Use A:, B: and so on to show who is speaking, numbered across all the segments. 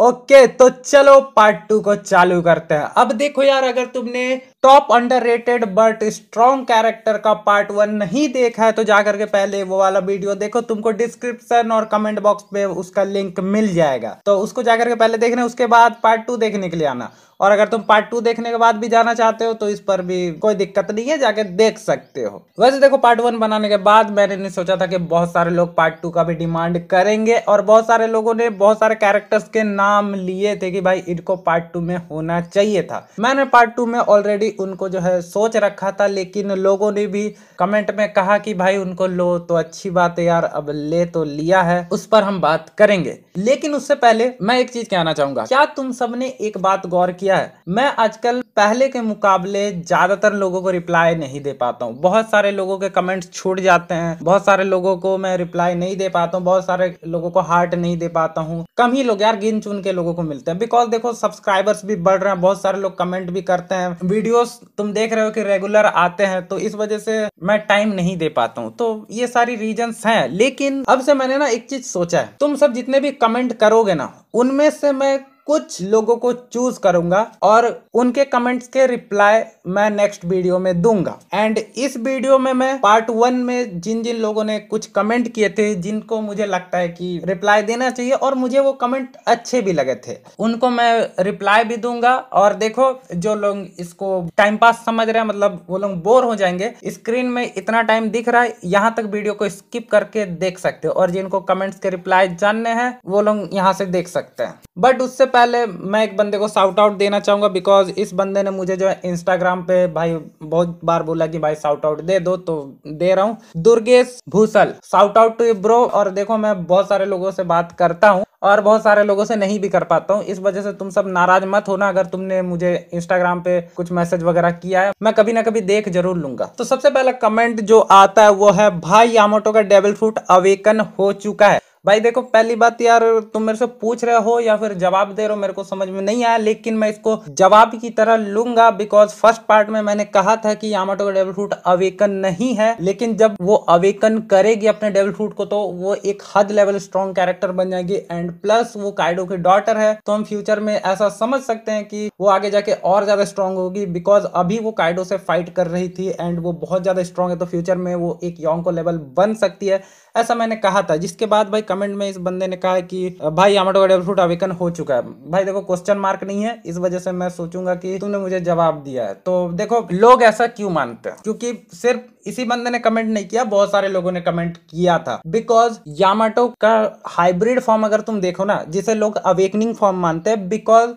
A: okay तो चलो part two को चालू करते हैं अब देखो यार अगर तुमने top underrated but strong character का पार्ट वन नहीं देखा है तो जाकर के पहले वो वाला वीडियो देखो तुमको डिस्क्रिप्शन और कमेंट बॉक्स में उसका लिंक मिल जाएगा तो उसको जाकर के पहले देखना उसके बाद पार्ट टू देखने के लिए आना और अगर तुम पार्ट टू देखने के बाद भी जाना चाहते हो तो इस पर भी कोई दिक्कत नहीं है जाके देख सकते हो वैसे देखो पार्ट वन बनाने के बाद मैंने नहीं सोचा था कि बहुत सारे लोग पार्ट टू का भी डिमांड करेंगे और बहुत सारे लोगों ने बहुत सारे कैरेक्टर्स के नाम लिए थे कि भाई इनको पार्ट टू में होना चाहिए था मैंने पार्ट टू में ऑलरेडी उनको जो है सोच रखा था लेकिन लोगों ने भी कमेंट में कहा कि भाई उनको लो तो अच्छी बात है यार अब ले तो लिया है उस पर हम बात करेंगे लेकिन उससे पहले मैं एक चीज कहना चाहूंगा क्या तुम सबने एक बात गौर किया है मैं आजकल पहले के मुकाबले ज्यादातर लोगों को रिप्लाई नहीं दे पाता हूँ बहुत सारे लोगों के कमेंट्स छूट जाते हैं बहुत सारे लोगों को मैं रिप्लाई नहीं दे पाता हूँ बहुत सारे लोगों को हार्ट नहीं दे पाता हूँ कम ही लोग यार गिन चुन के लोगों को मिलते हैं बिकॉज देखो सब्सक्राइबर्स भी बढ़ रहे हैं बहुत सारे लोग कमेंट भी करते हैं वीडियो तो तुम देख रहे हो कि रेगुलर आते हैं तो इस वजह से मैं टाइम नहीं दे पाता हूँ तो ये सारी रीजंस हैं लेकिन अब से मैंने ना एक चीज सोचा है तुम सब जितने भी कमेंट करोगे ना उनमें से मैं कुछ लोगों को चूज करूंगा और उनके कमेंट्स के रिप्लाई मैं नेक्स्ट वीडियो में दूंगा एंड इस वीडियो में मैं पार्ट वन में जिन जिन लोगों ने कुछ कमेंट किए थे जिनको मुझे लगता है कि रिप्लाई देना चाहिए और मुझे वो कमेंट अच्छे भी लगे थे उनको मैं रिप्लाई भी दूंगा और देखो जो लोग इसको टाइम पास समझ रहे हैं मतलब वो लोग बोर हो जाएंगे स्क्रीन में इतना टाइम दिख रहा है यहाँ तक वीडियो को स्किप करके देख सकते हो और जिनको कमेंट्स के रिप्लाई जानने हैं वो लोग यहाँ से देख सकते हैं बट उससे पहले मैं एक बंदे को साउट आउट देना चाहूँगा बिकॉज इस बंदे ने मुझे जो है इंस्टाग्राम पे भाई बहुत बार बोला कि भाई साउट आउट दे दो तो दे रहा हूँ Durgesh Bhusal shout out to bro और देखो मैं बहुत सारे लोगों से बात करता हूँ और बहुत सारे लोगों से नहीं भी कर पाता हूँ इस वजह से तुम सब नाराज मत होना अगर तुमने मुझे इंस्टाग्राम पे कुछ मैसेज वगैरह किया है मैं कभी ना कभी देख जरूर लूंगा तो सबसे पहला कमेंट जो आता है वो है भाई यामोटो का डेबल फ्रूट अवेकन हो चुका है भाई देखो पहली बात तो यार तुम मेरे से पूछ रहे हो या फिर जवाब दे रहे हो मेरे को समझ में नहीं आया लेकिन मैं इसको जवाब की तरह लूंगा बिकॉज फर्स्ट पार्ट में मैंने कहा था कि यामाटो का डेवल फ्रूट अवेकन नहीं है लेकिन जब वो अवेकन करेगी अपने डेवल फ्रूट को तो वो एक हद लेवल स्ट्रॉन्ग कैरेक्टर बन जाएगी एंड प्लस वो काइडो की डॉटर है तो हम फ्यूचर में ऐसा समझ सकते हैं कि वो आगे जाके और ज्यादा स्ट्रांग होगी बिकॉज अभी वो काइडो से फाइट कर रही थी एंड वो बहुत ज्यादा स्ट्रांग है तो फ्यूचर में वो एक यौंको लेवल बन सकती है ऐसा मैंने कहा था जिसके बाद भाई कमेंट में इस बंदे ने कहा कि भाई यामाटो का अवेकन हो चुका है भाई देखो क्वेश्चन मार्क नहीं है इस वजह से मैं सोचूंगा कि तुमने मुझे जवाब दिया है तो देखो लोग ऐसा क्यों मानते हैं क्योंकि सिर्फ इसी बंदे ने कमेंट नहीं किया बहुत सारे लोगों ने कमेंट किया था बिकॉज यामाटो का हाइब्रिड फॉर्म अगर तुम देखो ना जिसे लोग अवेकनिंग फॉर्म मानते हैं बिकॉज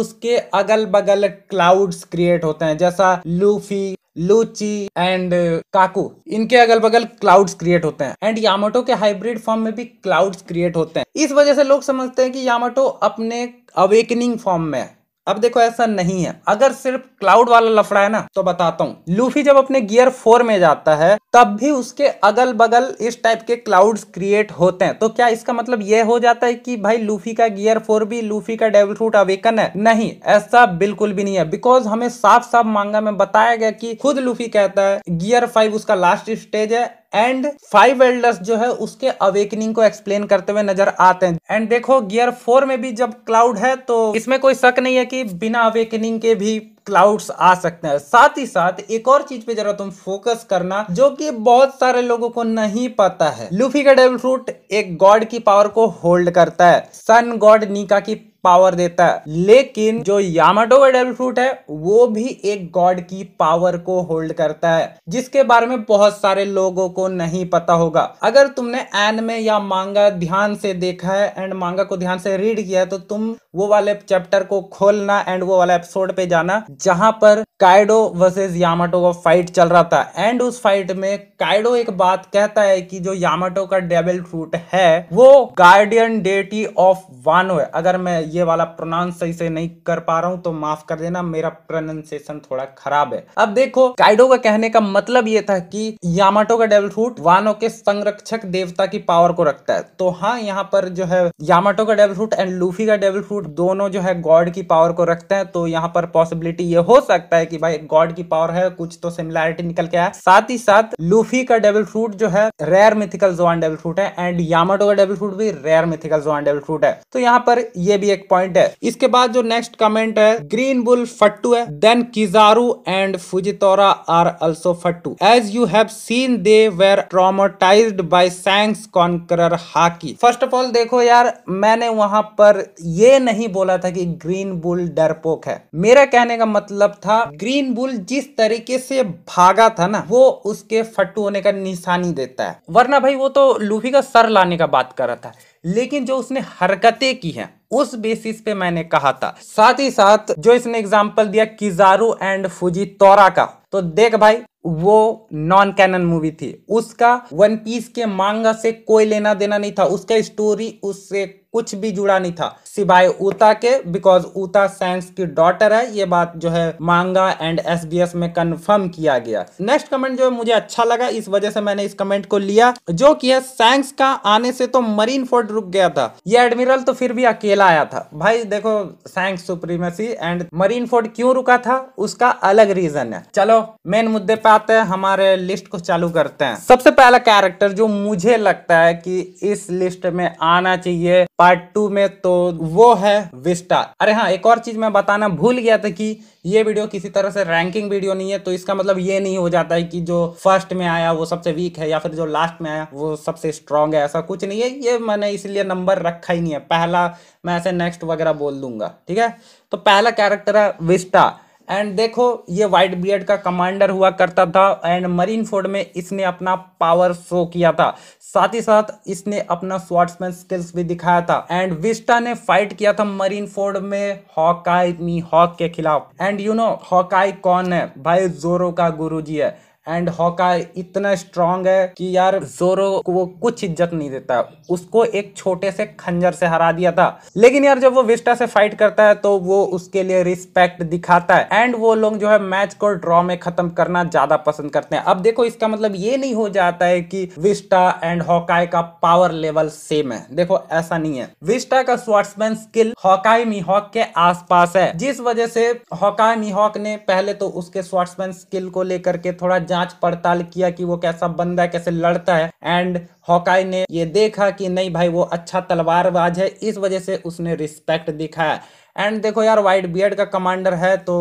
A: उसके अगल बगल क्लाउड्स क्रिएट होते हैं जैसा Luffy Lucci and uh, Kaku इनके अगल बगल क्लाउड्स क्रिएट होते हैं एंड यामाटो के हाइब्रिड फॉर्म में भी क्लाउड्स क्रिएट होते हैं इस वजह से लोग समझते हैं कि यामाटो अपने अवेकनिंग फॉर्म में है अब देखो ऐसा नहीं है अगर सिर्फ क्लाउड वाला लफड़ा है ना तो बताता हूँ लूफी जब अपने गियर फोर में जाता है तब भी उसके अगल बगल इस टाइप के क्लाउड्स क्रिएट होते हैं तो क्या इसका मतलब यह हो जाता है कि भाई लूफी का गियर फोर भी लूफी का डेवल फ्रूट अवेकन है नहीं ऐसा बिल्कुल भी नहीं है बिकॉज हमें साफ साफ मांगा में बताया गया कि खुद लूफी कहता है गियर फाइव उसका लास्ट स्टेज है एंड फाइव एल्डर्स जो है उसके अवेकनिंग को एक्सप्लेन करते हुए नजर आते हैं एंड देखो गियर फोर में भी जब क्लाउड है तो इसमें कोई शक नहीं है कि बिना अवेकनिंग के भी क्लाउड्स आ सकते हैं साथ ही साथ एक और चीज पे जरा तुम फोकस करना जो कि बहुत सारे लोगों को नहीं पता है लूफी का डेवल फ्रूट एक गॉड की पावर को होल्ड करता है सन गॉड नीका की पावर देता है लेकिन जो यामाटो का डेविल फ्रूट है वो भी एक गॉड की पावर को होल्ड करता है जिसके बारे में बहुत सारे लोगों को नहीं पता होगा अगर तुमने एन में या मांगा ध्यान से देखा है एंड मांगा को ध्यान से रीड किया है तो तुम वो वाले चैप्टर को खोलना एंड वो वाला एपिसोड पे जाना जहां पर काइडो वर्सेस यामाटो का फाइट चल रहा था एंड उस फाइट में काइडो एक बात कहता है कि जो यामाटो का डेबल फ्रूट है वो गार्डियन डेटी ऑफ वानो है अगर मैं ये वाला प्रोनाउंस सही से नहीं कर पा रहा हूँ तो माफ कर देना मेरा प्रोनाउंसिएशन थोड़ा खराब है अब देखो काइडो का कहने का मतलब ये था कि यामाटो का डेविल फ्रूट वानो के संरक्षक देवता की पावर को रखता है तो हाँ यहाँ पर जो है यामाटो का डेविल फ्रूट एंड लूफी का डेविल फ्रूट दोनों जो है गॉड की पावर को रखते हैं तो यहाँ पर पॉसिबिलिटी ये हो सकता है कि भाई गॉड की पावर है कुछ तो सिमिलैरिटी निकल के आया साथ ही साथ लूफी का डेविल फ्रूट जो है rare mythical zone devil fruit है एंड यामाटो का डेविल फ्रूट भी rare mythical zone devil fruit है तो यहाँ पर ये भी एक पॉइंट है इसके बाद जो नेक्स्ट कमेंट है ग्रीन बुल फट्टू है then Kizaru and Fujitora are also फट्टू as you have seen they were traumatized by Shanks conqueror haki first of all देखो यार मैंने वहां पर ये नहीं बोला था कि ग्रीन बुल डरपोक है मेरा कहने का मतलब था ग्रीन बुल जिस तरीके से भागा था ना वो उसके फट्टू होने का निशानी देता है वरना भाई वो तो लूफी का सर लाने का बात कर रहा था लेकिन जो उसने हरकतें की हैं उस बेसिस पे मैंने कहा था साथ ही साथ जो इसने एग्जाम्पल दिया किजारू एंड फुजी तोरा का तो देख भाई वो नॉन कैनन मूवी थी उसका वन पीस के मांगा से कोई लेना देना नहीं था उसका स्टोरी उससे कुछ भी जुड़ा नहीं था सिवाय उता के बिकॉज उता सैंस की डॉटर है ये बात जो है मांगा एंड एस में कंफर्म किया गया नेक्स्ट कमेंट जो है मुझे अच्छा लगा इस वजह से मैंने इस कमेंट को लिया जो कि है सैंक्स का आने से तो मरीन फोर्ट रुक गया था ये एडमिरल तो फिर भी अकेला आया था भाई देखो science supremacy and Marineford क्यों रुका था उसका अलग रीजन है चलो मेन मुद्दे पे आते हैं हमारे लिस्ट को चालू करते हैं सबसे पहला कैरेक्टर जो मुझे लगता है कि इस लिस्ट में आना चाहिए पार्ट टू में तो वो है विस्टा अरे हाँ एक और चीज मैं बताना भूल गया था कि ये वीडियो किसी तरह से रैंकिंग वीडियो नहीं है तो इसका मतलब ये नहीं हो जाता है कि जो फर्स्ट में आया वो सबसे वीक है या फिर जो लास्ट में आया वो सबसे स्ट्रांग है ऐसा कुछ नहीं है ये मैंने इसलिए नंबर रखा ही नहीं है पहला मैं ऐसे नेक्स्ट वगैरह बोल दूंगा ठीक है तो पहला कैरेक्टर है विस्टा एंड देखो ये वाइट बियर्ड का कमांडर हुआ करता था एंड मरीन फोर्ड में इसने अपना पावर शो किया था साथ ही साथ इसने अपना स्वाट्समैन स्किल्स भी दिखाया था एंड विस्टा ने फाइट किया था मरीन फोर्ड में हॉकाई मी हॉक के खिलाफ एंड यू नो हॉकाई कौन है भाई जोरो का गुरु है एंड हॉका इतना स्ट्रांग है कि यार जोरो को वो कुछ इज्जत नहीं देता उसको एक छोटे से खंजर से हरा दिया था लेकिन यार जब वो विस्टा से फाइट करता है तो वो उसके लिए रिस्पेक्ट दिखाता है एंड वो लोग जो है मैच को ड्रॉ में खत्म करना ज्यादा पसंद करते हैं अब देखो इसका मतलब ये नहीं हो जाता है कि विस्टा एंड हॉकाय का पावर लेवल सेम है देखो ऐसा नहीं है विस्टा का स्वाट्समैन स्किल हॉकाई मिहॉक के आसपास है जिस वजह से हॉकाई मिहॉक ने पहले तो उसके स्वाट्समैन स्किल को लेकर के थोड़ा जांच पड़ताल किया कि वो कैसा बंदा है कैसे लड़ता है एंड हॉकाई ने ये देखा कि नहीं भाई वो अच्छा तलवारबाज है इस वजह से उसने रिस्पेक्ट दिखाया एंड देखो यार व्हाइट बियर्ड का कमांडर है तो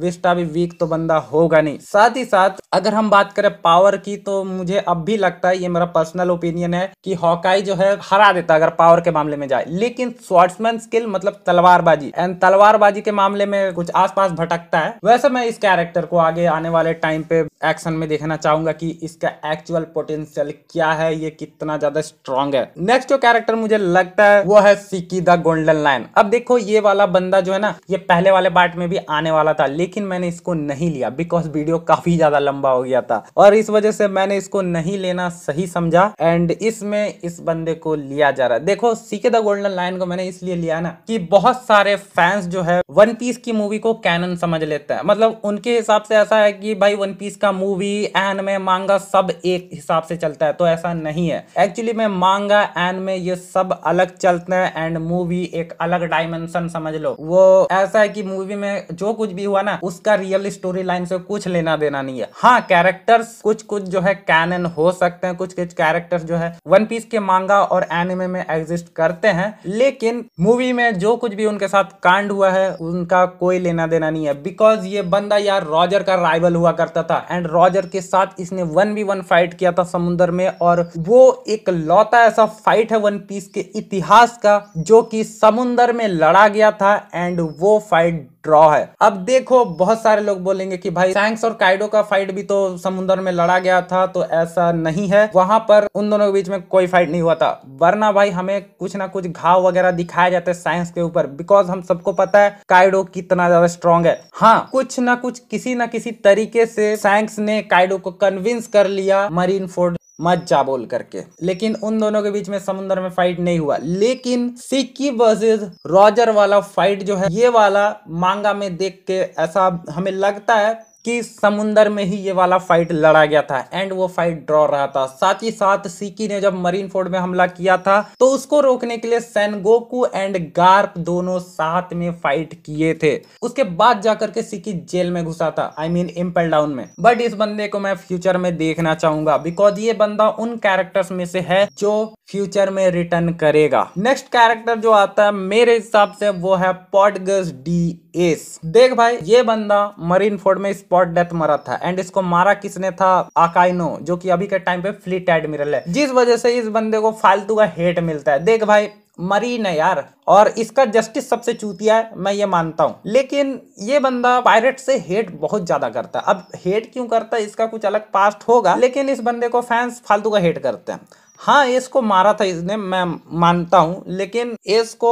A: विस्टा भी वीक तो बंदा होगा नहीं साथ ही साथ अगर हम बात करें पावर की तो मुझे अब भी लगता है ये मेरा पर्सनल ओपिनियन है कि हॉकाई जो है हरा देता अगर पावर के मामले में जाए लेकिन स्वॉर्ट्समैन स्किल मतलब तलवारबाजी एंड तलवारबाजी के मामले में कुछ आस भटकता है वैसे मैं इस कैरेक्टर को आगे आने वाले टाइम पे एक्शन में देखना चाहूंगा कि इसका एक्चुअल पोटेंशियल क्या है ये कितना ज्यादा स्ट्रॉन्ग है नेक्स्ट जो कैरेक्टर मुझे लगता है वो है सिकी द गोल्डन लाइन अब देखो ये वाला बंदा जो है ना ये पहले वाले पार्ट में भी आने वाला था लेकिन मैंने इसको नहीं लिया बिकॉज वीडियो काफी ज्यादा लंबा हो गया था और इस वजह से मैंने इसको नहीं लेना सही समझा एंड इसमें इस बंदे को लिया जा रहा है देखो सीके द गोल्डन लाइन को मैंने इसलिए लिया ना कि बहुत सारे फैंस जो है वन पीस की मूवी को कैनन समझ लेते हैं मतलब उनके हिसाब से ऐसा है कि भाई वन पीस का मूवी एन में मांगा सब एक हिसाब से चलता है तो ऐसा नहीं है एक्चुअली में मांगा एन में ये सब अलग चलते हैं एंड मूवी एक अलग डायमेंशन समझ लो वो ऐसा है कि मूवी में जो कुछ भी हुआ ना उसका रियल स्टोरी लाइन से कुछ लेना देना नहीं है हाँ कैरेक्टर्स कुछ कुछ जो है कैनन हो सकते हैं कुछ कुछ कैरेक्टर्स जो है वन पीस के मांगा और एनिमे में एग्जिस्ट करते हैं लेकिन मूवी में जो कुछ भी उनके साथ कांड हुआ है उनका कोई लेना देना नहीं है बिकॉज ये बंदा यार रॉजर का राइवल हुआ करता था एंड रॉजर के साथ इसने वन बी वन फाइट किया था समुन्द्र में और वो एक लौता ऐसा फाइट है वन पीस के इतिहास का जो कि समुन्दर में लड़ा गया था था एंड वो फाइट ड्रॉ है अब देखो बहुत सारे लोग बोलेंगे कि भाई सैंक्स और काइडो का फाइट भी तो समुद्र में लड़ा गया था तो ऐसा नहीं है वहां पर उन दोनों के बीच में कोई फाइट नहीं हुआ था वरना भाई हमें कुछ ना कुछ घाव वगैरह दिखाया जाता है साइंस के ऊपर बिकॉज हम सबको पता है काइडो कितना ज्यादा स्ट्रॉन्ग है हाँ कुछ ना कुछ किसी ना किसी तरीके से सैंक्स ने काइडो को कन्विंस कर लिया मरीन फोर्ड मज्जा बोल करके लेकिन उन दोनों के बीच में समुद्र में फाइट नहीं हुआ लेकिन सिक्की वर्सेस रॉजर वाला फाइट जो है ये वाला मांगा में देख के ऐसा हमें लगता है कि समुंदर में ही ये वाला फाइट लड़ा गया था एंड वो फाइट ड्रॉ रहा था साथ ही साथ सीकी ने जब मरीन फोर्ड में हमला किया था तो उसको रोकने के लिए सैनगोकू एंड गार्प दोनों साथ में फाइट किए थे उसके बाद जाकर के सीकी जेल में घुसा था आई मीन इम्पल डाउन में बट इस बंदे को मैं फ्यूचर में देखना चाहूंगा बिकॉज ये बंदा उन कैरेक्टर्स में से है जो फ्यूचर में रिटर्न करेगा नेक्स्ट कैरेक्टर जो आता है मेरे हिसाब से वो है पॉडगस डी एस देख भाई ये बंदा मरीन फोर्ड में स्पॉट डेथ मरा था एंड इसको मारा किसने था आकाइनो जो कि अभी के टाइम पे फ्लिट एडमिरल है जिस वजह से इस बंदे को फालतू का हेट मिलता है देख भाई मरीन है यार और इसका जस्टिस सबसे चूतिया है मैं ये मानता हूँ लेकिन ये बंदा पायरेट से हेट बहुत ज्यादा करता है अब हेट क्यों करता है इसका कुछ अलग पास्ट होगा लेकिन इस बंदे को फैंस फालतू का हेट करते हैं हाँ एस को मारा था इसने मैं मानता हूँ लेकिन एस को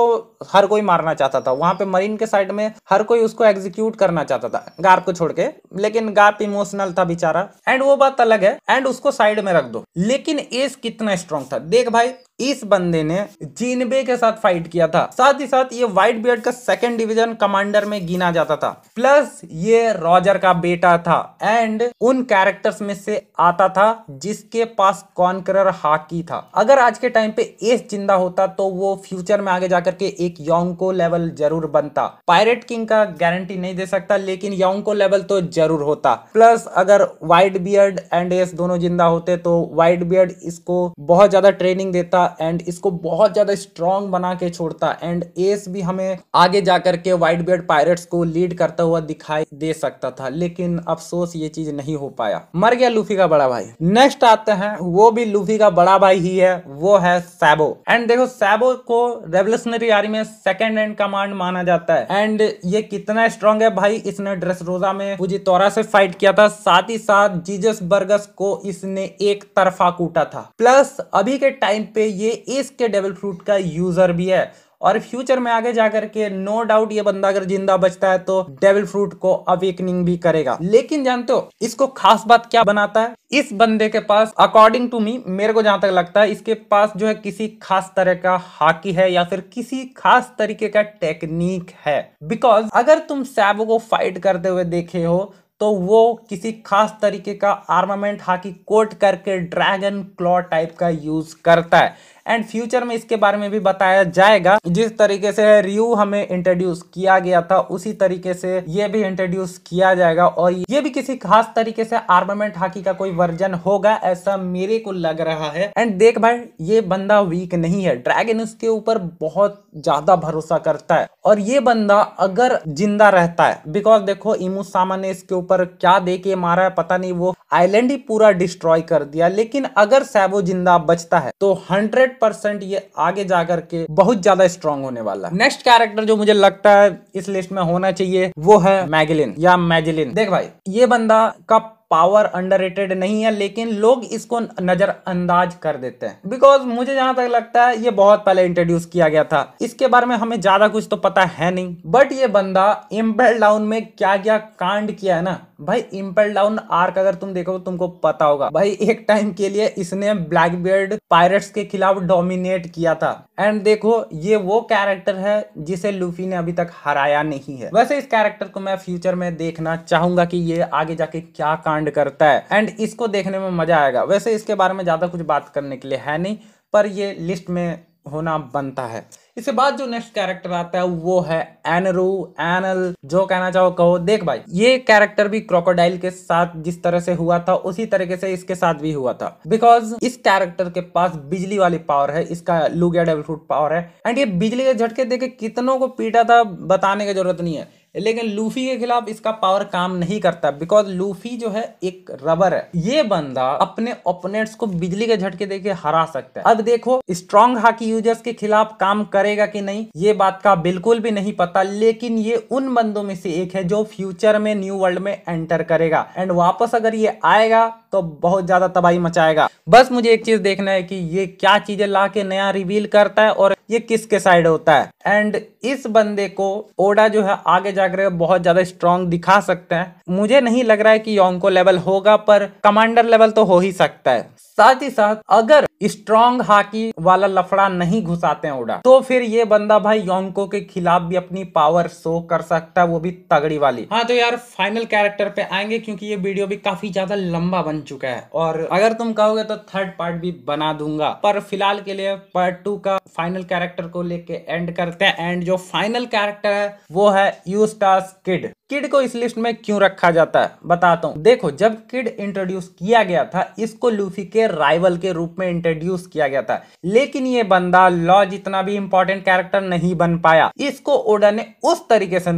A: हर कोई मारना चाहता था वहां पे मरीन के साइड में हर कोई उसको एग्जीक्यूट करना चाहता था गार्प को छोड़ के लेकिन गार्प इमोशनल था बेचारा एंड वो बात अलग है एंड उसको साइड में रख दो लेकिन एस कितना स्ट्रांग था देख भाई इस बंदे ने जीनबे के साथ फाइट किया था साथ ही साथ ये व्हाइट बियर्ड का सेकेंड डिवीजन कमांडर में गिना जाता था प्लस ये रॉजर का बेटा था एंड उन कैरेक्टर्स में से आता था जिसके पास कॉनकर हाकी था अगर आज के टाइम पे एस जिंदा होता तो वो फ्यूचर में आगे जाकर के एक यौको लेवल जरूर बनता पायरेट किंग का गारंटी नहीं दे सकता लेकिन यौको लेवल तो जरूर होता प्लस अगर व्हाइट बियर्ड एंड एस दोनों जिंदा होते तो व्हाइट बियर्ड इसको बहुत ज्यादा ट्रेनिंग देता एंड इसको बहुत ज़्यादा स्ट्रॉन्ग बना के छोड़ता एंड एस भी हमें आगे जाकर के व्हाइट बियर्ड पायरेट्स को लीड करता हुआ दिखाई दे सकता था लेकिन अफसोस ये चीज़ नहीं हो पाया मर गया लूफी का बड़ा भाई नेक्स्ट आते हैं वो भी लूफी का बड़ा भाई ही है वो है सैबो एंड देखो सैबो को रेवल्यूशनरी आर्मी में सेकेंड एंड कमांड माना जाता है एंड ये कितना स्ट्रॉन्ग है भाई इसने ड्रेस रोजा में पूजी तौरा से फाइट किया था साथ ही साथ जीजस बर्गस को इसने एक तरफा कूटा था प्लस अभी के टाइम पे ये इसके डेवल फ्रूट का यूजर भी है और फ्यूचर में आगे जाकर के नो डाउट ये बंदा अगर जिंदा बचता है तो डेविल फ्रूट को अवेकनिंग भी करेगा लेकिन जानते हो इसको खास बात क्या बनाता है इस बंदे के पास अकॉर्डिंग टू मी मेरे को जहां तक लगता है इसके पास जो है किसी खास तरह का हाकी है या फिर किसी खास तरीके का टेक्निक है बिकॉज अगर तुम सैबो को फाइट करते हुए देखे हो तो वो किसी खास तरीके का आर्मामेंट हाकी कोट करके ड्रैगन क्लॉ टाइप का यूज करता है एंड फ्यूचर में इसके बारे में भी बताया जाएगा जिस तरीके से रियू हमें इंट्रोड्यूस किया गया था उसी तरीके से ये भी इंट्रोड्यूस किया जाएगा और ये भी किसी खास तरीके से आर्मामेंट हाकी का कोई वर्जन होगा ऐसा मेरे को लग रहा है एंड देख भाई ये बंदा वीक नहीं है ड्रैगन उसके ऊपर बहुत ज्यादा भरोसा करता है और ये बंदा अगर जिंदा रहता है बिकॉज देखो इमू सामा ने इसके ऊपर क्या दे के मारा है पता नहीं वो आइलैंड ही पूरा डिस्ट्रॉय कर दिया लेकिन अगर सैबो जिंदा बचता है तो 100 परसेंट ये आगे जाकर के बहुत ज्यादा स्ट्रांग होने वाला है नेक्स्ट कैरेक्टर जो मुझे लगता है इस लिस्ट में होना चाहिए वो है मैगलिन या मैजिलिन देख भाई ये बंदा का पावर अंडर नहीं है लेकिन लोग इसको नजरअंदाज कर देते हैं बिकॉज मुझे जहां तक लगता है ये बहुत पहले इंट्रोड्यूस किया गया था इसके बारे में हमें ज्यादा कुछ तो पता है नहीं बट ये बंदा इम्पेल डाउन में क्या क्या कांड किया है ना भाई इम्पेल डाउन आर्क अगर तुम देखो तुमको पता होगा भाई एक टाइम के लिए इसने ब्लैक बियर्ड पायरेट्स के खिलाफ डोमिनेट किया था एंड देखो ये वो कैरेक्टर है जिसे लूफी ने अभी तक हराया नहीं है वैसे इस कैरेक्टर को मैं फ्यूचर में देखना चाहूंगा कि ये आगे जाके क्या कांड कमांड करता है एंड इसको देखने में मज़ा आएगा वैसे इसके बारे में ज़्यादा कुछ बात करने के लिए है नहीं पर ये लिस्ट में होना बनता है इसके बाद जो नेक्स्ट कैरेक्टर आता है वो है एनरू एनल जो कहना चाहो कहो देख भाई ये कैरेक्टर भी क्रोकोडाइल के साथ जिस तरह से हुआ था उसी तरीके से इसके साथ भी हुआ था बिकॉज इस कैरेक्टर के पास बिजली वाली पावर है इसका लुगिया डेवल फ्रूट पावर है एंड ये बिजली के झटके देखे कितनों को पीटा था बताने की जरूरत नहीं है लेकिन लूफी के खिलाफ इसका पावर काम नहीं करता बिकॉज लूफी जो है एक रबर है ये बंदा अपने ओपोनेंट्स को बिजली के झटके देके हरा सकता है अब देखो स्ट्रॉन्ग हाकी यूजर्स के खिलाफ काम करेगा कि नहीं ये बात का बिल्कुल भी नहीं पता लेकिन ये उन बंदों में से एक है जो फ्यूचर में न्यू वर्ल्ड में एंटर करेगा एंड वापस अगर ये आएगा तो बहुत ज़्यादा तबाही मचाएगा बस मुझे एक चीज़ देखना है कि ये क्या चीज़ें ला के नया रिवील करता है और ये किसके साइड होता है एंड इस बंदे को ओडा जो है आगे जाकर बहुत ज़्यादा स्ट्रॉन्ग दिखा सकते हैं मुझे नहीं लग रहा है कि योंको लेवल होगा पर कमांडर लेवल तो हो ही सकता है साथ ही साथ अगर स्ट्रॉन्ग हाकी वाला लफड़ा नहीं घुसाते हैं उड़ा तो फिर ये बंदा भाई योंको के खिलाफ भी अपनी पावर शो कर सकता है वो भी तगड़ी वाली हाँ तो यार फाइनल कैरेक्टर पे आएंगे क्योंकि ये वीडियो भी काफी ज्यादा लंबा बन चुका है और अगर तुम कहोगे तो थर्ड पार्ट भी बना दूंगा पर फिलहाल के लिए पार्ट टू का फाइनल कैरेक्टर को लेके एंड करते हैं एंड जो फाइनल कैरेक्टर है वो है यूस्टास किड किड को इस लिस्ट में क्यों रखा जाता है बताता हूँ देखो जब किड इंट्रोड्यूस किया गया था इसको लूफी के राइवल के रूप में इंट्रोड्यूस किया गया था लेकिन ये बंदा लॉ जितना भी इंपॉर्टेंट कैरेक्टर नहीं बन पाया इसको ओडा ने उस तरीके से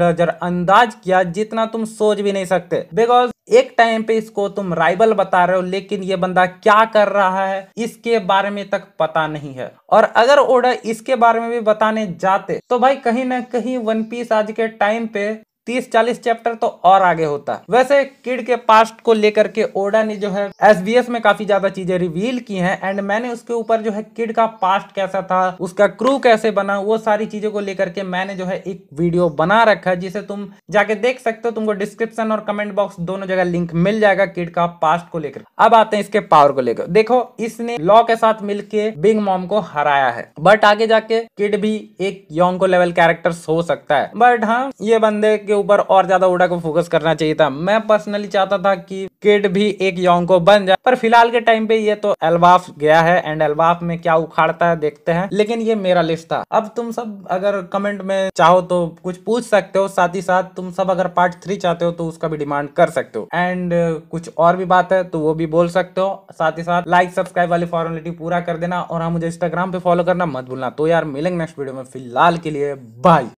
A: अंदाज किया जितना तुम सोच भी नहीं सकते बिकॉज एक टाइम पे इसको तुम राइवल बता रहे हो लेकिन ये बंदा क्या कर रहा है इसके बारे में तक पता नहीं है और अगर ओडा इसके बारे में भी बताने जाते तो भाई कहीं ना कहीं वन पीस आज के टाइम पे तीस चालीस चैप्टर तो और आगे होता है वैसे किड के पास्ट को लेकर के ओडा ने जो है एसबीएस में काफी ज्यादा चीजें रिवील की हैं एंड मैंने उसके ऊपर जो है किड का पास्ट कैसा था उसका क्रू कैसे बना वो सारी चीजों को लेकर के मैंने जो है एक वीडियो बना रखा है जिसे तुम जाके देख सकते हो तुमको डिस्क्रिप्शन और कमेंट बॉक्स दोनों जगह लिंक मिल जाएगा किड का पास्ट को लेकर अब आते हैं इसके पावर को लेकर देखो इसने लॉ के साथ मिलकर बिग मॉम को हराया है बट आगे जाके किड भी एक योंगो लेवल कैरेक्टर हो सकता है बट हाँ ये बंदे के ऊपर और ज्यादा ओडा को फोकस करना चाहिए था मैं पर्सनली चाहता था कि किड भी एक को बन जाए पर फिलहाल के टाइम पे ये तो एल्बाफ गया है एंड एल्बाफ में क्या उखाड़ता है देखते हैं लेकिन ये मेरा लिस्ट था अब तुम सब अगर कमेंट में चाहो तो कुछ पूछ सकते हो साथ ही साथ तुम सब अगर पार्ट थ्री चाहते हो तो उसका भी डिमांड कर सकते हो एंड कुछ और भी बात है तो वो भी बोल सकते हो साथ ही साथ लाइक सब्सक्राइब वाली फॉर्मेलिटी पूरा कर देना और हाँ मुझे इंस्टाग्राम पे फॉलो करना मत भूलना तो यार मिलेंगे नेक्स्ट वीडियो में फिलहाल के लिए बाय